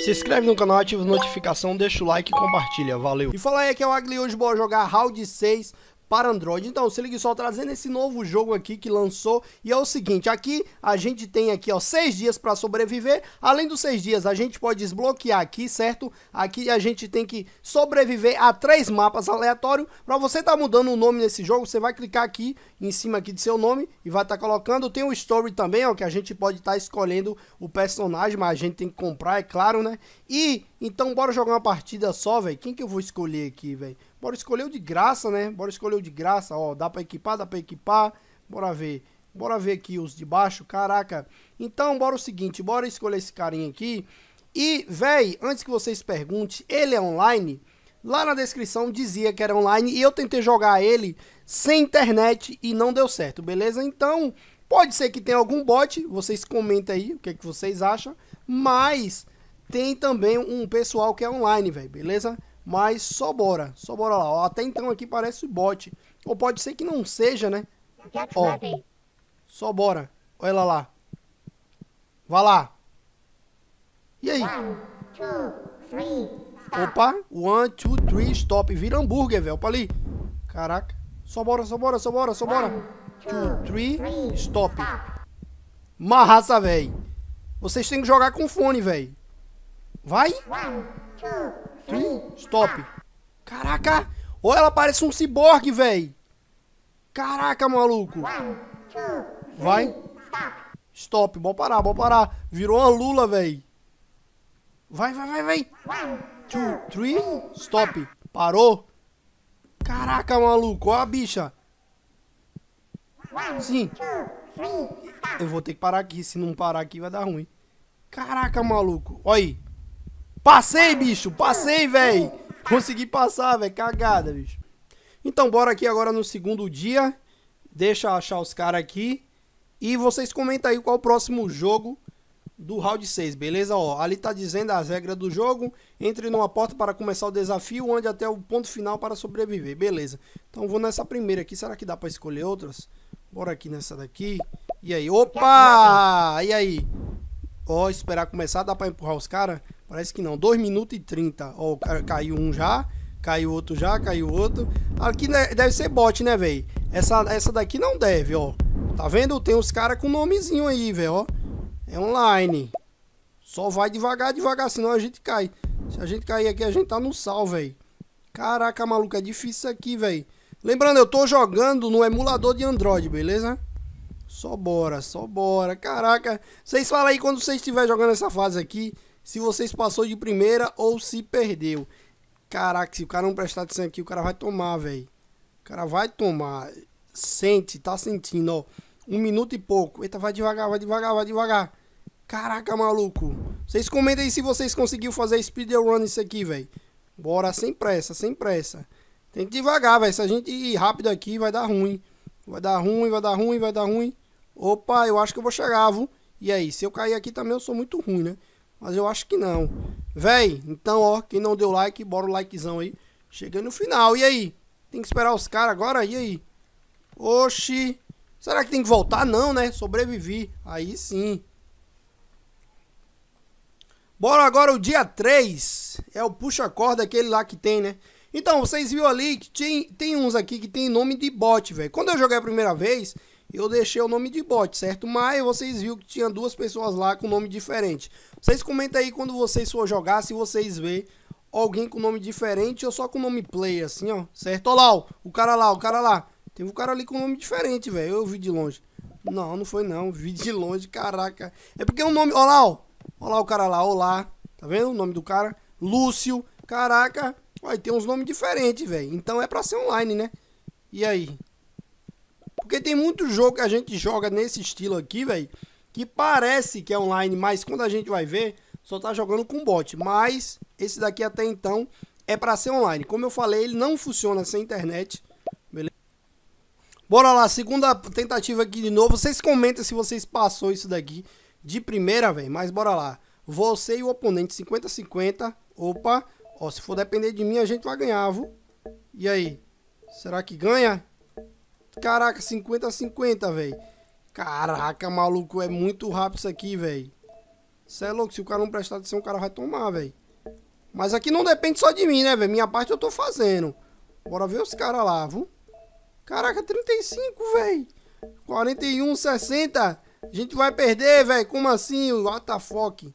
Se inscreve no canal, ativa a notificação, deixa o like e compartilha. Valeu. E fala aí que é o Agli hoje bora jogar round 6 para Android. Então, se ligue só, trazendo esse novo jogo aqui que lançou. E é o seguinte, aqui a gente tem aqui, ó, seis dias para sobreviver. Além dos seis dias, a gente pode desbloquear aqui, certo? Aqui a gente tem que sobreviver a três mapas aleatórios. Para você tá mudando o nome nesse jogo, você vai clicar aqui em cima aqui de seu nome e vai estar tá colocando. Tem o story também, ó, que a gente pode estar tá escolhendo o personagem, mas a gente tem que comprar, é claro, né? E, então, bora jogar uma partida só, velho. Quem que eu vou escolher aqui, velho? Bora escolher o de graça, né? Bora escolher o de graça, ó, dá para equipar, dá para equipar. Bora ver. Bora ver aqui os de baixo, caraca. Então, bora o seguinte, bora escolher esse carinha aqui. E, véi, antes que vocês perguntem, ele é online? Lá na descrição dizia que era online e eu tentei jogar ele sem internet e não deu certo, beleza? Então, pode ser que tenha algum bot, vocês comentem aí o que, é que vocês acham, mas tem também um pessoal que é online, velho, beleza? Mas só bora, só bora lá. Ó, até então aqui parece bot. Ou pode ser que não seja, né? Ó, só bora. Olha ela lá. Vá lá. E aí? Opa, one, two, three, stop. Vira hambúrguer, velho. Opa ali. Caraca. Só bora, só bora, só bora, só bora. One, two, three, stop. Marraça, velho. Vocês têm que jogar com fone, velho. Vai. One, two, stop. Caraca! Ou ela parece um ciborgue, velho. Caraca, maluco. Vai. Stop. Bora parar, bora parar. Virou uma lula, velho. Vai, vai, vai, vai. Two, three, stop. Parou. Caraca, maluco. Olha a bicha. Sim. Eu vou ter que parar aqui. Se não parar aqui, vai dar ruim. Caraca, maluco. Olha aí. Passei, bicho. Passei, velho. Consegui passar, velho. Cagada, bicho. Então, bora aqui agora no segundo dia. Deixa eu achar os caras aqui. E vocês comentam aí qual o próximo jogo do round 6, beleza? Ó, ali tá dizendo as regras do jogo. Entre numa porta para começar o desafio, onde até o ponto final para sobreviver, beleza? Então vou nessa primeira aqui. Será que dá para escolher outras? Bora aqui nessa daqui. E aí? Opa! E aí? Ó, esperar começar, dá para empurrar os caras? Parece que não. 2 minutos e 30. Ó, caiu um já, caiu outro já, caiu outro. Aqui né, deve ser bot, né, velho? Essa, essa daqui não deve, ó. Tá vendo? Tem uns caras com nomezinho aí, velho, ó. É online. Só vai devagar, devagar, senão a gente cai. Se a gente cair aqui, a gente tá no sal, velho. Caraca, maluco, é difícil isso aqui, velho. Lembrando, eu tô jogando no emulador de Android, beleza? Só bora, só bora. Caraca, vocês falam aí quando vocês estiver jogando essa fase aqui se vocês passou de primeira ou se perdeu. Caraca, se o cara não prestar atenção aqui, o cara vai tomar, velho. O cara vai tomar. Sente, tá sentindo, ó. Um minuto e pouco. Eita, vai devagar, vai devagar, vai devagar. Caraca, maluco. Vocês comentem aí se vocês conseguiram fazer speedrun isso aqui, velho. Bora sem pressa, sem pressa. Tem que devagar, velho. Se a gente ir rápido aqui, vai dar ruim. Vai dar ruim, vai dar ruim, vai dar ruim. Opa, eu acho que eu vou chegar, viu? E aí, se eu cair aqui também, eu sou muito ruim, né? Mas eu acho que não. Véi, então, ó, quem não deu like, bora o likezão aí. Chegando no final. E aí? Tem que esperar os caras agora? E aí? Oxi. Será que tem que voltar? Não, né? Sobrevivi. Aí sim. Bora agora o dia 3. É o puxa-corda aquele lá que tem, né? Então, vocês viram ali que tem, tem uns aqui que tem nome de bot, velho. Quando eu joguei a primeira vez, eu deixei o nome de bot, certo? Mas vocês viram que tinha duas pessoas lá com nome diferente. Vocês comentem aí quando vocês for jogar, se vocês verem alguém com nome diferente ou só com nome play, assim, ó, certo? Olha lá, o cara lá, o cara lá. Tem um cara ali com nome diferente, velho. Eu vi de longe. Não, não foi não. Vi de longe, caraca. É porque o é um nome. Olha lá, ó. Olha lá o cara lá, olá. Tá vendo o nome do cara? Lúcio. Caraca. Olha, tem uns nomes diferentes, velho. Então é pra ser online, né? E aí? Porque tem muito jogo que a gente joga nesse estilo aqui, velho, que parece que é online, mas quando a gente vai ver, só tá jogando com bot. Mas esse daqui até então é para ser online. Como eu falei, ele não funciona sem internet. Beleza? Bora lá, segunda tentativa aqui de novo. Vocês comentem se vocês passou isso daqui de primeira, velho, mas bora lá. Você e o oponente 50-50. Opa, ó, se for depender de mim, a gente vai ganhar, viu? E aí, será que ganha? Caraca, 50 a 50, velho. Caraca, maluco, é muito rápido isso aqui, velho. Cê é louco, se o cara não prestar atenção, o cara vai tomar, velho. Mas aqui não depende só de mim, né, velho? Minha parte eu tô fazendo. Bora ver os caras lá, viu? Caraca, 35, velho. 41, 60. A gente vai perder, velho. Como assim? O Atafoque.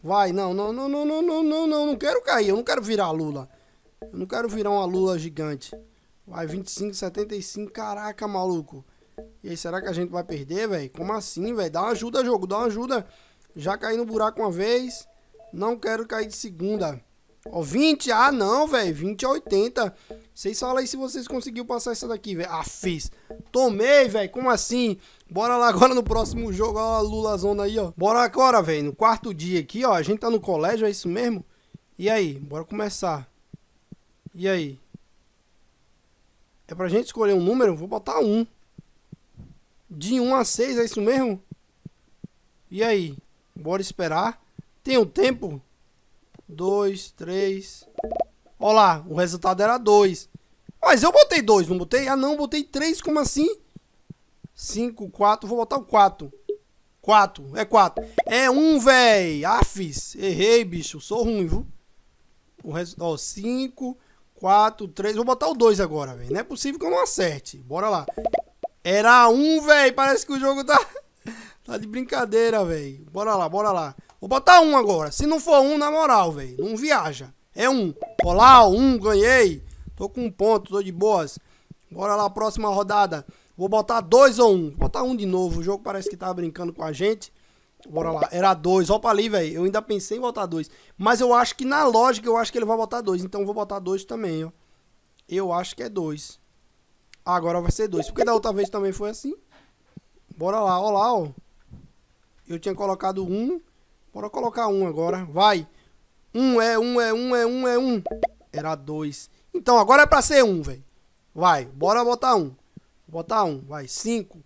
Vai, não, não, não, não, não, não, não, não. Não quero cair. Eu não quero virar Lula. Eu não quero virar uma Lula gigante. Vai 25, 75. Caraca, maluco. E aí, será que a gente vai perder, velho? Como assim, velho? Dá uma ajuda, jogo. Dá uma ajuda. Já caí no buraco uma vez. Não quero cair de segunda. Ó, 20. Ah, não, velho. 20 a 80. Vocês falam aí se vocês conseguiram passar essa daqui, velho. Ah, fiz. Tomei, velho. Como assim? Bora lá agora no próximo jogo. Ó, a Lula Zona aí, ó. Bora agora, velho. No quarto dia aqui, ó. A gente tá no colégio, é isso mesmo? E aí? Bora começar. E aí? É pra gente escolher um número, vou botar um. De 1 a 6, é isso mesmo? E aí? Bora esperar. Tem o um tempo? 2, 3. Olha lá, o resultado era 2. Mas eu botei 2, não botei? Ah não, botei 3, como assim? 5, 4, vou botar o 4. 4, é 4. É 1, um, véi. Afis, errei, bicho, sou ruim, viu? O resultado, ó, 5... 4, 3. Vou botar o 2 agora, velho. Não é possível que eu não acerte. Bora lá. Era 1, um, velho. Parece que o jogo tá. tá de brincadeira, velho. Bora lá, bora lá. Vou botar 1 um agora. Se não for 1, um, na moral, velho. Não viaja. É 1. Um. Olá, 1. Um, ganhei. Tô com um ponto, tô de boas. Bora lá, próxima rodada. Vou botar 2 ou 1. Um. Vou botar 1 um de novo. O jogo parece que tá brincando com a gente. Bora lá. Era dois. Opa ali, velho. Eu ainda pensei em botar dois. Mas eu acho que na lógica eu acho que ele vai botar dois. Então eu vou botar dois também, ó. Eu acho que é dois. Agora vai ser dois. Porque da outra vez também foi assim. Bora lá. Ó lá, ó. Eu tinha colocado um. Bora colocar um agora. Vai. Um é um, é um, é um, é um. Era dois. Então agora é pra ser um, velho. Vai. Bora botar um. Botar um. Vai. Cinco.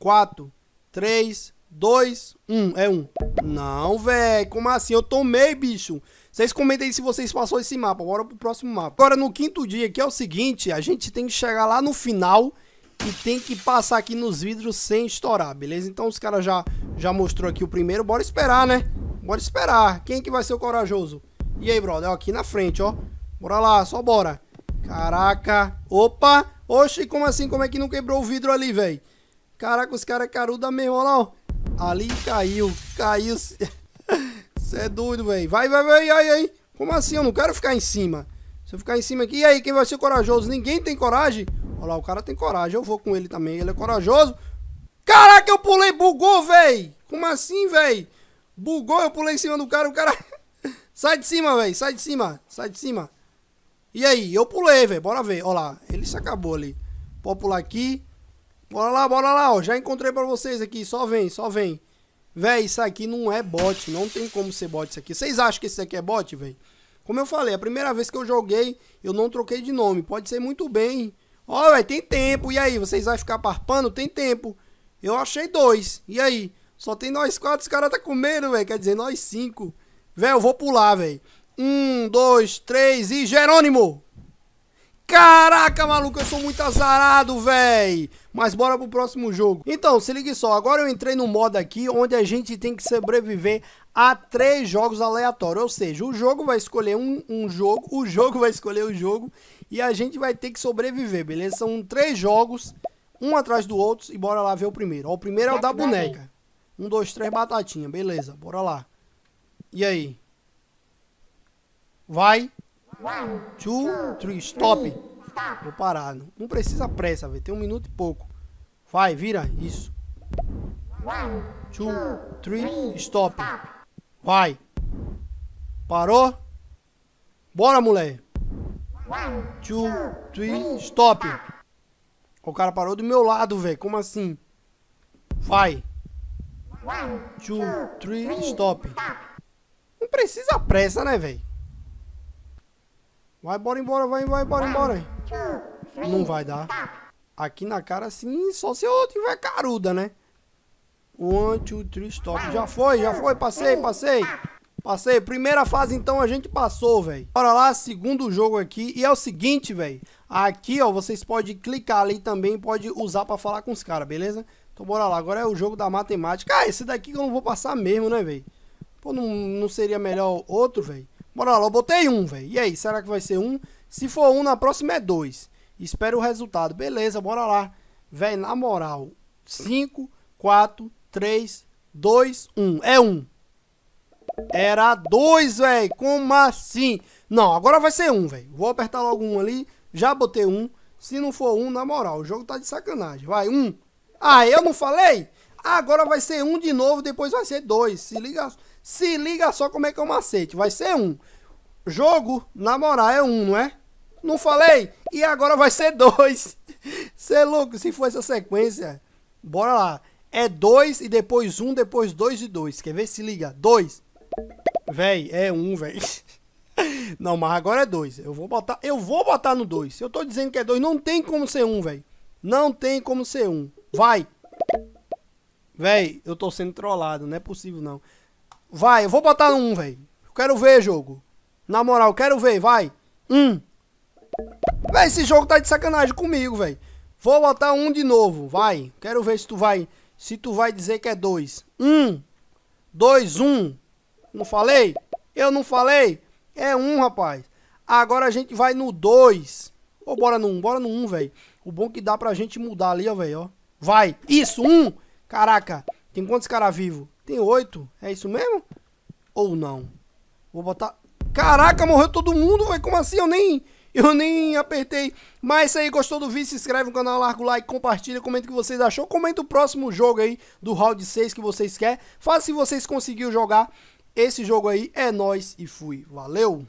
Quatro. Três dois, um. É um. Não, velho. Como assim? Eu tomei, bicho. Vocês comentem aí se vocês passou esse mapa. Bora pro próximo mapa. Agora, no quinto dia, que é o seguinte, a gente tem que chegar lá no final e tem que passar aqui nos vidros sem estourar, beleza? Então os caras já, já mostrou aqui o primeiro. Bora esperar, né? Bora esperar. Quem é que vai ser o corajoso? E aí, brother? Aqui na frente, ó. Bora lá, só bora. Caraca. Opa. Oxe, como assim? Como é que não quebrou o vidro ali, velho? Caraca, os caras é caruda mesmo, olha lá, ó. Ali caiu, caiu. Você é doido, velho. Vai, vai, vai, aí, aí. Como assim? Eu não quero ficar em cima. Se eu ficar em cima aqui, e aí, quem vai ser corajoso? Ninguém tem coragem? Olha lá, o cara tem coragem. Eu vou com ele também. Ele é corajoso. Caraca, eu pulei, bugou, velho. Como assim, velho? Bugou, eu pulei em cima do cara. O cara. sai de cima, velho. Sai de cima. Sai de cima. E aí? Eu pulei, velho. Bora ver. Olha lá. Ele se acabou ali. Pode pular aqui. Bora lá, bora lá, ó. Já encontrei pra vocês aqui. Só vem, só vem. Véi, isso aqui não é bot. Não tem como ser bot isso aqui. Vocês acham que isso aqui é bot, véi? Como eu falei, a primeira vez que eu joguei, eu não troquei de nome. Pode ser muito bem. Ó, véi, tem tempo. E aí, vocês vão ficar parpando? Tem tempo. Eu achei dois. E aí? Só tem nós quatro, os caras tá comendo, véi. Quer dizer, nós cinco. Véi, eu vou pular, véi. Um, dois, três e Jerônimo! Caraca, maluco, eu sou muito azarado, véi. Mas bora pro próximo jogo. Então, se ligue só, agora eu entrei no modo aqui onde a gente tem que sobreviver a três jogos aleatórios. Ou seja, o jogo vai escolher um, um jogo, o jogo vai escolher o jogo e a gente vai ter que sobreviver, beleza? São três jogos, um atrás do outro e bora lá ver o primeiro. Ó, o primeiro é o da boneca. Um, dois, três, batatinha, beleza, bora lá. E aí? Vai. Hum, One, two, three, stop. Vou parar. Não precisa pressa, velho. Tem um minuto e pouco. Vai, vira. Isso. One, two, three, stop. Vai. Parou? Bora, moleque. One, two, three, stop. O cara parou do meu lado, velho. Como assim? Vai. One, two, three, stop. Não precisa pressa, né, velho? Vai embora, embora, vai, vai embora, embora. Não vai dar. Tá. Aqui na cara, sim, só se eu tiver caruda, né? One, two, three, stop. Já foi, já foi, passei, passei. Tá. Passei. Primeira fase, então, a gente passou, velho. Bora lá, segundo jogo aqui. E é o seguinte, velho. Aqui, ó, vocês podem clicar ali também pode usar pra falar com os caras, beleza? Então, bora lá. Agora é o jogo da matemática. Ah, esse daqui eu não vou passar mesmo, né, velho? Pô, não, não seria melhor outro, velho? Bora lá, eu botei um, velho. E aí, será que vai ser um? Se for um, na próxima é dois. Espero o resultado. Beleza, bora lá. Velho, na moral. 5, 4, 3, 2, 1. É Um. Era dois, velho. Como assim? Não, agora vai ser um, velho. Vou apertar logo um ali. Já botei um. Se não for um, na moral, o jogo tá de sacanagem. Vai, um. Ah, eu não falei? Agora vai ser um de novo, depois vai ser dois. Se liga, se liga só como é que é o macete. Vai ser um. Jogo, na moral, é um, não é? Não falei? E agora vai ser dois. Você é louco? Se for essa sequência, bora lá. É dois e depois um, depois dois e dois. Quer ver? Se liga. Dois. Véi, é um, véi. Não, mas agora é dois. Eu vou botar, eu vou botar no dois. eu tô dizendo que é dois, não tem como ser um, velho. Não tem como ser um. Vai. Véi, eu tô sendo trollado, não é possível não. Vai, eu vou botar um, véi. Eu quero ver, jogo. Na moral, eu quero ver, vai. Um. Véi, esse jogo tá de sacanagem comigo, véi. Vou botar um de novo, vai. Quero ver se tu vai. Se tu vai dizer que é dois. Um. Dois, um. Não falei? Eu não falei? É um, rapaz. Agora a gente vai no dois. Ô, oh, bora no um, bora no um, véi. O bom é que dá pra gente mudar ali, ó, véi, ó. Vai. Isso, um. Caraca, tem quantos caras vivos? Tem oito. É isso mesmo? Ou não? Vou botar... Caraca, morreu todo mundo, velho. Como assim? Eu nem... Eu nem apertei. Mas isso aí, gostou do vídeo? Se inscreve no canal, larga o like, compartilha, comenta o que vocês achou. Comenta o próximo jogo aí do round 6 que vocês querem. Fala se vocês conseguiram jogar esse jogo aí. É nóis e fui. Valeu!